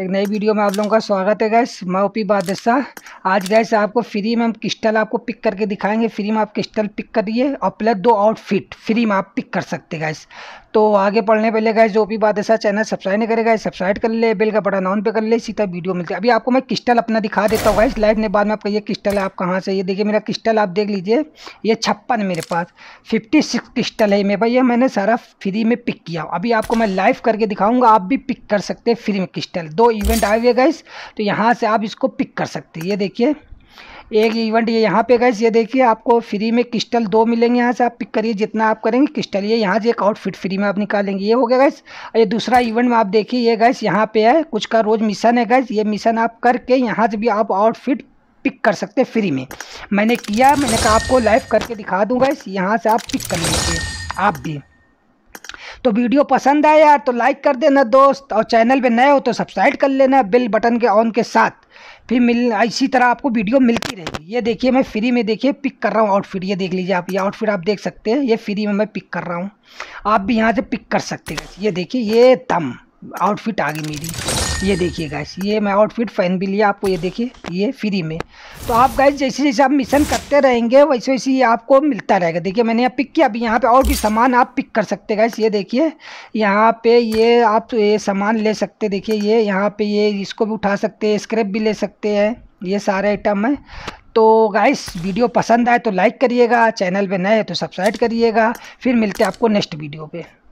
एक नई वीडियो में आप लोगों का स्वागत है गैस मैं ओपी बादशाह आज गैस आपको फ्री में हम क्रिस्टल आपको पिक करके दिखाएंगे फ्री में आप क्रिस्टल पिक करिए और प्लस दो आउटफिट फ्री में आप पिक कर सकते गैस तो आगे पढ़ने पहले गए जो भी बात ऐसा चैनल सब्सक्राइब नहीं करेगा सब्सक्राइब कर ले बेल का बटन ऑन पे कर ले सीधा वीडियो मिलती है अभी आपको मैं क्रिस्टल अपना दिखा देता हूँ गाइस लाइव ने बाद में आपका ये क्रिस्टल है आप कहाँ से ये देखिए मेरा क्रिस्टल आप देख लीजिए ये छप्पन है मेरे पास फिफ्टी सिक्स क्रिस्टल है मेरे भाई ये मैंने सारा फ्री में पिक किया अभी आपको मैं लाइव करके दिखाऊँगा आप भी पिक कर सकते हैं फ्री में क्रिस्टल दो इवेंट आए हुए गाइस तो यहाँ से आप इसको पिक कर सकते हैं ये देखिए एक इवेंट ये यहाँ पे गैस ये देखिए आपको फ्री में क्रिस्टल दो मिलेंगे यहाँ से आप पिक करिए जितना आप करेंगे क्रिस्टल ये यहाँ से एक आउटफिट फ्री में आप निकालेंगे ये हो गया गैस ये दूसरा इवेंट में आप देखिए ये गैस यहाँ पे है कुछ का रोज़ मिशन है गैस ये मिशन आप करके यहाँ से भी आप आउटफिट पिक कर सकते हैं फ्री में मैंने किया मैंने कहा आपको लाइव करके दिखा दूँगा इस यहाँ से आप पिक कर लीजिए आप भी तो वीडियो पसंद आया यार तो लाइक कर देना दोस्त और चैनल पे नए हो तो सब्सक्राइब कर लेना बिल बटन के ऑन के साथ फिर मिल इसी तरह आपको वीडियो मिलती रहेगी ये देखिए मैं फ्री में देखिए पिक कर रहा हूँ आउटफिट ये देख लीजिए आप ये आउटफिट आप देख सकते हैं ये फ्री में मैं पिक कर रहा हूँ आप भी यहाँ से पिक कर सकते हैं ये देखिए ये दम आउटफिट आ गई मेरी ये देखिए गाइस ये मैं आउटफिट पहन भी लिया आपको ये देखिए ये फ्री में तो आप गाइस जैसे जैसे आप मिशन करते रहेंगे वैसे वैसे ये आपको मिलता रहेगा देखिए मैंने यहाँ पिक किया अभी यहाँ पे और भी सामान आप पिक कर सकते गाइस ये देखिए यहाँ पे ये आप तो ये सामान ले सकते देखिए ये यहाँ पे ये इसको भी उठा सकते हैं स्क्रैप भी ले सकते हैं ये सारे आइटम हैं तो गाइस वीडियो पसंद आए तो लाइक करिएगा चैनल पर नए तो सब्सक्राइब करिएगा फिर मिलते हैं आपको नेक्स्ट वीडियो पर